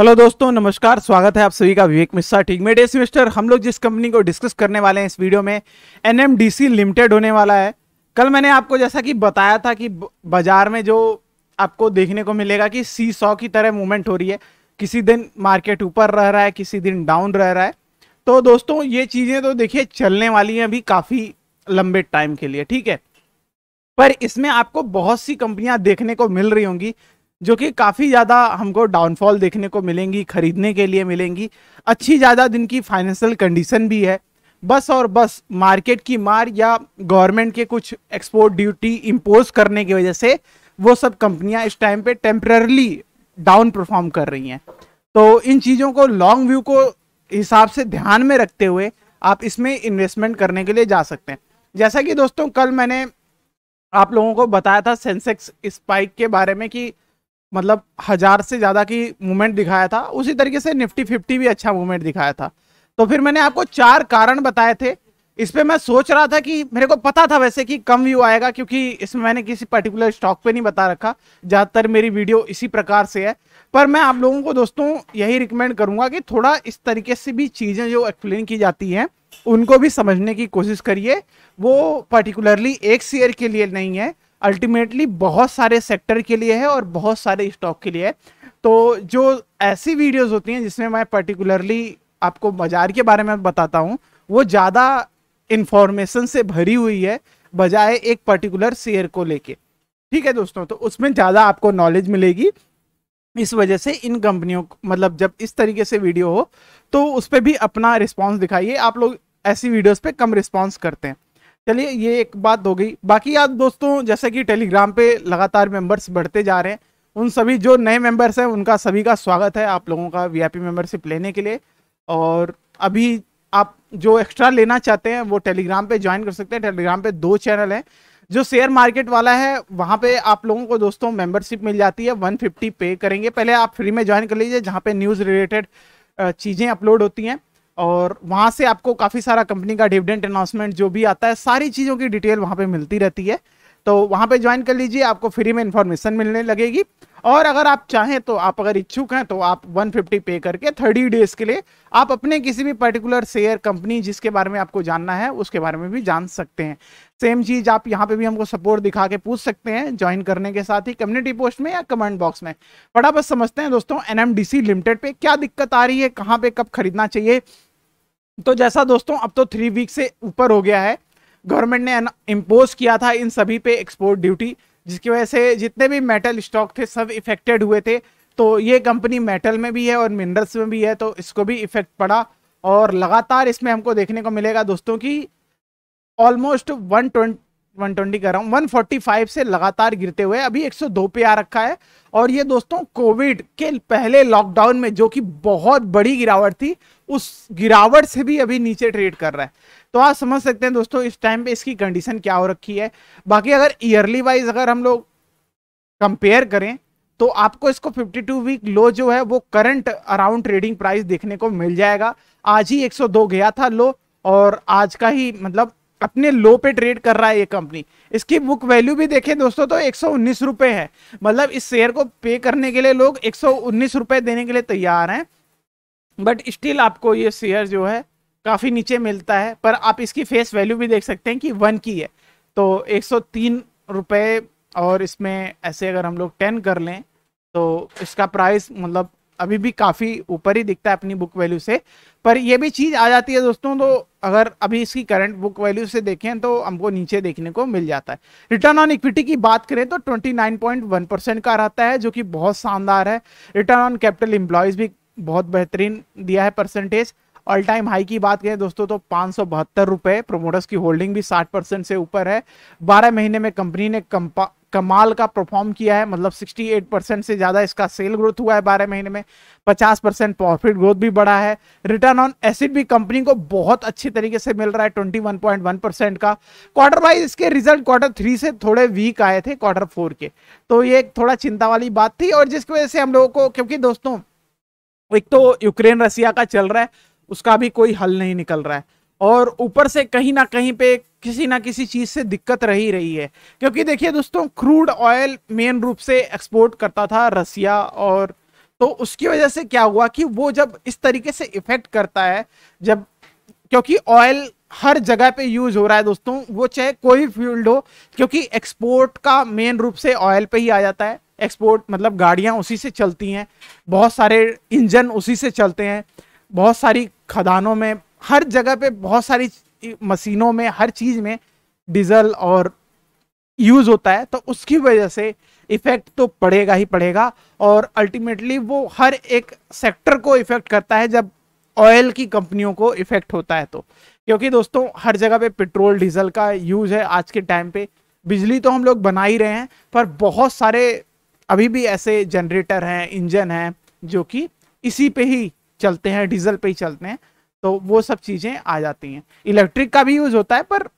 hello दोस्तों नमस्कार स्वागत है आप सभी का विवेक मिश्रा ठीक मेड सेमेस्टर हम लोग जिस कंपनी को डिस्कस करने वाले हैं इस वीडियो में एनएमडीसी लिमिटेड होने वाला है कल मैंने आपको जैसा कि बताया था कि बाजार में जो आपको देखने को मिलेगा कि सी सौ की तरह मूवमेंट हो रही है किसी दिन मार्केट ऊपर रह रहा है किसी दिन डाउन रह रहा है तो दोस्तों ये चीज़ें तो देखिए चलने वाली हैं अभी काफ़ी लंबे टाइम के लिए ठीक है पर इसमें आपको बहुत सी कंपनियां देखने को मिल रही होंगी जो कि काफ़ी ज़्यादा हमको डाउनफॉल देखने को मिलेंगी खरीदने के लिए मिलेंगी अच्छी ज़्यादा दिन की फाइनेंशियल कंडीशन भी है बस और बस मार्केट की मार या गवर्नमेंट के कुछ एक्सपोर्ट ड्यूटी इम्पोज करने की वजह से वो सब कंपनियां इस टाइम पे टेम्परली डाउन परफॉर्म कर रही हैं तो इन चीज़ों को लॉन्ग व्यू को हिसाब से ध्यान में रखते हुए आप इसमें इन्वेस्टमेंट करने के लिए जा सकते हैं जैसा कि दोस्तों कल मैंने आप लोगों को बताया था सेंसेक्स स्पाइक के बारे में कि मतलब हज़ार से ज़्यादा की मूवमेंट दिखाया था उसी तरीके से निफ्टी फिफ्टी भी अच्छा मूवमेंट दिखाया था तो फिर मैंने आपको चार कारण बताए थे इस पर मैं सोच रहा था कि मेरे को पता था वैसे कि कम व्यू आएगा क्योंकि इसमें मैंने किसी पर्टिकुलर स्टॉक पे नहीं बता रखा ज़्यादातर मेरी वीडियो इसी प्रकार से है पर मैं आप लोगों को दोस्तों यही रिकमेंड करूँगा कि थोड़ा इस तरीके से भी चीज़ें जो एक्सप्लेन की जाती हैं उनको भी समझने की कोशिश करिए वो पर्टिकुलरली एक शेयर के लिए नहीं है अल्टीमेटली बहुत सारे सेक्टर के लिए है और बहुत सारे स्टॉक के लिए है तो जो ऐसी वीडियोस होती हैं जिसमें मैं पर्टिकुलरली आपको बाजार के बारे में बताता हूँ वो ज़्यादा इन्फॉर्मेशन से भरी हुई है बजाय एक पर्टिकुलर शेयर को लेके ठीक है दोस्तों तो उसमें ज़्यादा आपको नॉलेज मिलेगी इस वजह से इन कंपनियों मतलब जब इस तरीके से वीडियो हो तो उस पर भी अपना रिस्पॉन्स दिखाइए आप लोग ऐसी वीडियोस पे कम रिस्पॉन्स करते हैं चलिए ये एक बात हो गई बाकी आप दोस्तों जैसे कि टेलीग्राम पे लगातार मेंबर्स बढ़ते जा रहे हैं उन सभी जो नए मेंबर्स हैं उनका सभी का स्वागत है आप लोगों का वीआईपी मेंबरशिप लेने के लिए और अभी आप जो एक्स्ट्रा लेना चाहते हैं वो टेलीग्राम पे ज्वाइन कर सकते हैं टेलीग्राम पे दो चैनल हैं जो शेयर मार्केट वाला है वहाँ पे आप लोगों को दोस्तों मेंबरशिप मिल जाती है 150 पे करेंगे पहले आप फ्री में ज्वाइन कर लीजिए जहाँ पे न्यूज़ रिलेटेड चीज़ें अपलोड होती हैं और वहाँ से आपको काफ़ी सारा कंपनी का डिविडेंट अनाउंसमेंट जो भी आता है सारी चीज़ों की डिटेल वहाँ पे मिलती रहती है तो वहाँ पे ज्वाइन कर लीजिए आपको फ्री में इन्फॉर्मेशन मिलने लगेगी और अगर आप चाहें तो आप अगर इच्छुक हैं तो आप 150 पे करके 30 डेज के लिए आप अपने किसी भी पर्टिकुलर शेयर कंपनी जिसके बारे में आपको जानना है उसके बारे में भी जान सकते हैं सेम चीज आप यहाँ पे भी हमको सपोर्ट दिखा के पूछ सकते हैं ज्वाइन करने के साथ ही कम्युनिटी पोस्ट में या कमेंट बॉक्स में फटाफट समझते हैं दोस्तों एनएमडीसी लिमिटेड पे क्या दिक्कत आ रही है कहाँ पे कब खरीदना चाहिए तो जैसा दोस्तों अब तो थ्री वीक से ऊपर हो गया है गवर्नमेंट ने इम्पोज किया था इन सभी पे एक्सपोर्ट ड्यूटी जिसकी वजह से जितने भी मेटल स्टॉक थे सब इफेक्टेड हुए थे तो ये कंपनी मेटल में भी है और मिनरल्स में भी है तो इसको भी इफेक्ट पड़ा और लगातार इसमें हमको देखने को मिलेगा दोस्तों की ऑलमोस्ट वन वन ट्वेंटी कर रहा हूँ वन फोर्टी फाइव से लगातार गिरते हुए अभी एक सौ दो पे आ रखा है और ये दोस्तों कोविड के पहले लॉकडाउन में जो कि बहुत बड़ी गिरावट थी उस गिरावट से भी अभी नीचे ट्रेड कर रहा है तो आप समझ सकते हैं दोस्तों इस टाइम पे इसकी कंडीशन क्या हो रखी है बाकी अगर ईयरली वाइज अगर हम लोग कंपेयर करें तो आपको इसको 52 वीक लो जो है वो करंट अराउंड ट्रेडिंग प्राइस देखने को मिल जाएगा आज ही 102 गया था लो और आज का ही मतलब अपने लो पे ट्रेड कर रहा है ये कंपनी इसकी बुक वैल्यू भी देखें दोस्तों तो एक सौ है मतलब इस शेयर को पे करने के लिए लोग एक सौ देने के लिए तैयार हैं बट स्टिल आपको ये शेयर जो है काफ़ी नीचे मिलता है पर आप इसकी फेस वैल्यू भी देख सकते हैं कि वन की है तो एक सौ और इसमें ऐसे अगर हम लोग टेन कर लें तो इसका प्राइस मतलब अभी भी काफ़ी ऊपर ही दिखता है अपनी बुक वैल्यू से पर यह भी चीज़ आ जाती है दोस्तों तो अगर अभी इसकी करंट बुक वैल्यू से देखें तो हमको नीचे देखने को मिल जाता है रिटर्न ऑन इक्विटी की बात करें तो 29.1 परसेंट का रहता है जो कि बहुत शानदार है रिटर्न ऑन कैपिटल इंप्लॉयज भी बहुत बेहतरीन दिया है परसेंटेज ऑल टाइम हाई की बात करें दोस्तों तो पाँच सौ बहत्तर प्रोमोटर्स की होल्डिंग भी साठ परसेंट से ऊपर है बारह महीने में कंपनी ने कंपा कमाल का परफॉर्म किया है मतलब 68 परसेंट से ज़्यादा इसका सेल ग्रोथ हुआ है बारह महीने में 50 परसेंट प्रॉफिट ग्रोथ भी बढ़ा है रिटर्न ऑन एसिड भी कंपनी को बहुत अच्छे तरीके से मिल रहा है 21.1 परसेंट का क्वार्टर वाइज इसके रिजल्ट क्वार्टर थ्री से थोड़े वीक आए थे क्वार्टर फोर के तो ये एक थोड़ा चिंता वाली बात थी और जिसकी वजह से हम लोगों को क्योंकि दोस्तों एक तो यूक्रेन रसिया का चल रहा है उसका भी कोई हल नहीं निकल रहा है और ऊपर से कहीं ना कहीं पे किसी ना किसी चीज़ से दिक्कत रही रही है क्योंकि देखिए दोस्तों क्रूड ऑयल मेन रूप से एक्सपोर्ट करता था रसिया और तो उसकी वजह से क्या हुआ कि वो जब इस तरीके से इफेक्ट करता है जब क्योंकि ऑयल हर जगह पे यूज हो रहा है दोस्तों वो चाहे कोई फील्ड हो क्योंकि एक्सपोर्ट का मेन रूप से ऑयल पे ही आ जाता है एक्सपोर्ट मतलब गाड़ियाँ उसी से चलती हैं बहुत सारे इंजन उसी से चलते हैं बहुत सारी खदानों में हर जगह पे बहुत सारी मशीनों में हर चीज़ में डीजल और यूज होता है तो उसकी वजह से इफेक्ट तो पड़ेगा ही पड़ेगा और अल्टीमेटली वो हर एक सेक्टर को इफेक्ट करता है जब ऑयल की कंपनियों को इफेक्ट होता है तो क्योंकि दोस्तों हर जगह पे पेट्रोल डीजल का यूज है आज के टाइम पे बिजली तो हम लोग बना ही रहे हैं पर बहुत सारे अभी भी ऐसे जनरेटर हैं इंजन हैं जो कि इसी पे ही चलते हैं डीजल पे ही चलते हैं तो वो सब चीज़ें आ जाती हैं इलेक्ट्रिक का भी यूज़ होता है पर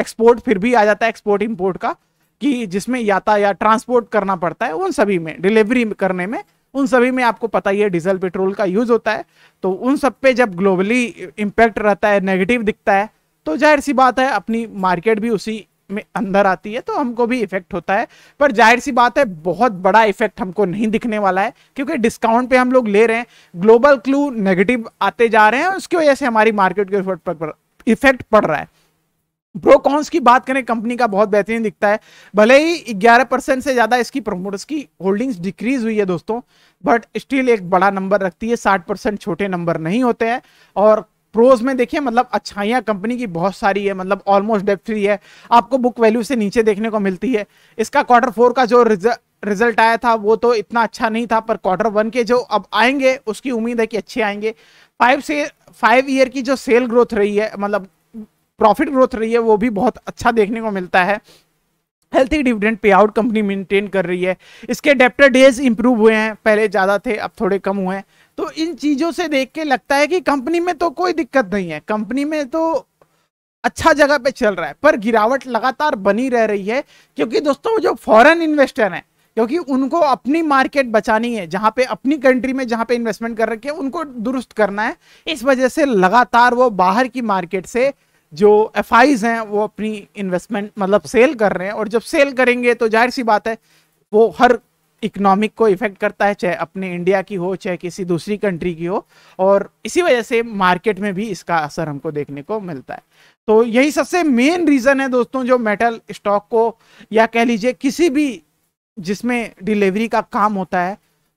एक्सपोर्ट फिर भी आ जाता है एक्सपोर्ट इम्पोर्ट का कि जिसमें यातायात ट्रांसपोर्ट करना पड़ता है उन सभी में डिलीवरी करने में उन सभी में आपको पता ही है डीजल पेट्रोल का यूज़ होता है तो उन सब पे जब ग्लोबली इम्पैक्ट रहता है नेगेटिव दिखता है तो जाहिर सी बात है अपनी मार्केट भी उसी में अंदर आती है तो हमको भी इफेक्ट होता है पर जाहिर सी बात है बहुत बड़ा इफेक्ट हमको नहीं दिखने वाला है क्योंकि डिस्काउंट पे हम लोग ले रहे हैं ग्लोबल क्लू नेगेटिव आते जा रहे हैं उसकी वजह से हमारी मार्केट के इफेक्ट इफेक्ट पड़ रहा है ब्रोकॉन्स की बात करें कंपनी का बहुत बेहतरीन दिखता है भले ही 11 परसेंट से ज़्यादा इसकी प्रमोटर्स की होल्डिंग्स डिक्रीज हुई है दोस्तों बट स्टिल एक बड़ा नंबर रखती है 60 परसेंट छोटे नंबर नहीं होते हैं और प्रोज में देखिए मतलब अच्छाइयाँ कंपनी की बहुत सारी है मतलब ऑलमोस्ट डेप फ्री है आपको बुक वैल्यू से नीचे देखने को मिलती है इसका क्वार्टर फोर का जो रिजल्ट आया था वो तो इतना अच्छा नहीं था पर क्वार्टर वन के जो अब आएंगे उसकी उम्मीद है कि अच्छे आएंगे फाइव से फाइव ईयर की जो सेल ग्रोथ रही है मतलब प्रॉफिट ग्रोथ रही है वो भी बहुत अच्छा देखने को मिलता है healthy dividend payout company maintain कर रही है इसके डेप्टर डेज इंप्रूव हुए हैं पहले ज़्यादा थे अब थोड़े कम हुए हैं तो इन चीज़ों से देख के लगता है कि कंपनी में तो कोई दिक्कत नहीं है कंपनी में तो अच्छा जगह पे चल रहा है पर गिरावट लगातार बनी रह रही है क्योंकि दोस्तों जो फॉरेन इन्वेस्टर हैं क्योंकि उनको अपनी मार्केट बचानी है जहां पे अपनी कंट्री में जहां पे इन्वेस्टमेंट कर रखे हैं उनको दुरुस्त करना है इस वजह से लगातार वो बाहर की मार्केट से जो एफ हैं वो अपनी इन्वेस्टमेंट मतलब सेल कर रहे हैं और जब सेल करेंगे तो जाहिर सी बात है वो हर इकोनॉमिक को इफेक्ट करता है चाहे अपने इंडिया की हो चाहे किसी दूसरी कंट्री की हो और इसी वजह से मार्केट में भी इसका असर हमको देखने को मिलता है तो यही सबसे मेन रीज़न है दोस्तों जो मेटल स्टॉक को या कह लीजिए किसी भी जिसमें डिलीवरी का काम होता है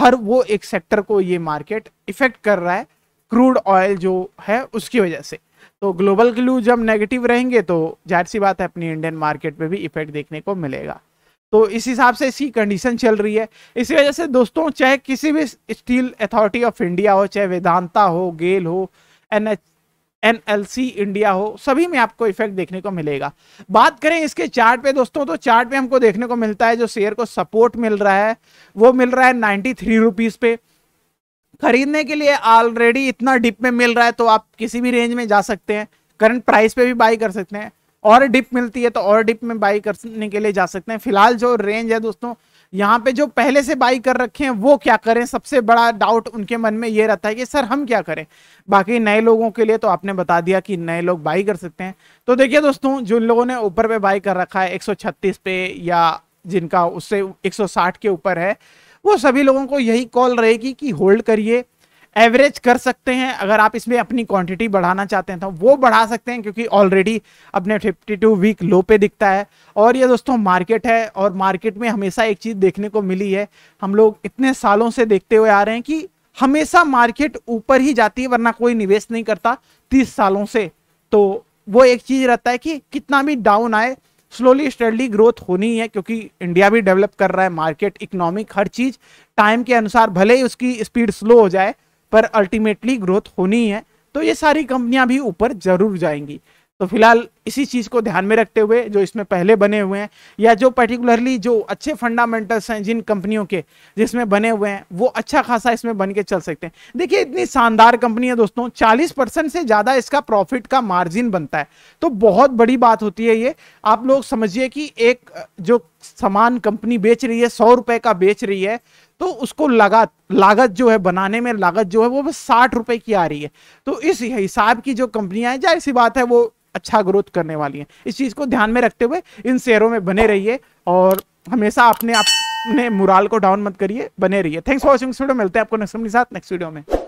हर वो एक सेक्टर को ये मार्केट इफेक्ट कर रहा है क्रूड ऑयल जो है उसकी वजह से तो ग्लोबल ग्लू जब नेगेटिव रहेंगे तो जाहिर सी बात है अपनी इंडियन मार्केट में भी इफेक्ट देखने को मिलेगा तो इस हिसाब से इसकी कंडीशन चल रही है इसी वजह से दोस्तों चाहे किसी भी स्टील अथॉरिटी ऑफ इंडिया हो चाहे वेदांता हो गेल हो N H N L C India हो सभी में आपको इफेक्ट देखने को मिलेगा बात करें इसके चार्ट पे दोस्तों तो चार्ट पे हमको देखने को मिलता है जो शेयर को सपोर्ट मिल रहा है वो मिल रहा है नाइन्टी थ्री रुपीज़ पे खरीदने के लिए ऑलरेडी इतना डिप में मिल रहा है तो आप किसी भी रेंज में जा सकते हैं करंट प्राइस पे भी बाई कर सकते हैं और डिप मिलती है तो और डिप में बाई करने के लिए जा सकते हैं फिलहाल जो रेंज है दोस्तों यहाँ पे जो पहले से बाई कर रखे हैं वो क्या करें सबसे बड़ा डाउट उनके मन में ये रहता है कि सर हम क्या करें बाकी नए लोगों के लिए तो आपने बता दिया कि नए लोग बाई कर सकते हैं तो देखिए दोस्तों जिन लोगों ने ऊपर पे बाई कर रखा है 136 पे या जिनका उससे 160 के ऊपर है वो सभी लोगों को यही कॉल रहेगी कि होल्ड करिए एवरेज कर सकते हैं अगर आप इसमें अपनी क्वांटिटी बढ़ाना चाहते हैं तो वो बढ़ा सकते हैं क्योंकि ऑलरेडी अपने 52 वीक लो पे दिखता है और ये दोस्तों मार्केट है और मार्केट में हमेशा एक चीज़ देखने को मिली है हम लोग इतने सालों से देखते हुए आ रहे हैं कि हमेशा मार्केट ऊपर ही जाती है वरना कोई निवेश नहीं करता तीस सालों से तो वो एक चीज़ रहता है कि कितना भी डाउन आए स्लोली स्टडली ग्रोथ होनी है क्योंकि इंडिया भी डेवलप कर रहा है मार्केट इकोनॉमिक हर चीज़ टाइम के अनुसार भले ही उसकी स्पीड स्लो हो जाए पर अल्टीमेटली ग्रोथ होनी है तो ये सारी कंपनियां भी ऊपर जरूर जाएंगी तो फिलहाल इसी चीज़ को ध्यान में रखते हुए जो इसमें पहले बने हुए हैं या जो पर्टिकुलरली जो अच्छे फंडामेंटल्स हैं जिन कंपनियों के जिसमें बने हुए हैं वो अच्छा खासा इसमें बन के चल सकते हैं देखिए इतनी शानदार कंपनी है दोस्तों 40 परसेंट से ज़्यादा इसका प्रॉफिट का मार्जिन बनता है तो बहुत बड़ी बात होती है ये आप लोग समझिए कि एक जो सामान कंपनी बेच रही है सौ रुपये का बेच रही है तो उसको लागत लागत जो है बनाने में लागत जो है वो बस साठ रुपए की आ रही है तो इस हिसाब की जो कंपनियां हैं जाहिर सी बात है वो अच्छा ग्रोथ करने वाली हैं इस चीज़ को ध्यान में रखते हुए इन शेयरों में बने रहिए और हमेशा अपने आपने अपने मुराल को डाउन मत करिए बने रहिए थैंक्स फॉर वॉचिंग वीडियो मिलते हैं आपको नेक्स्ट के साथ नेक्स्ट वीडियो में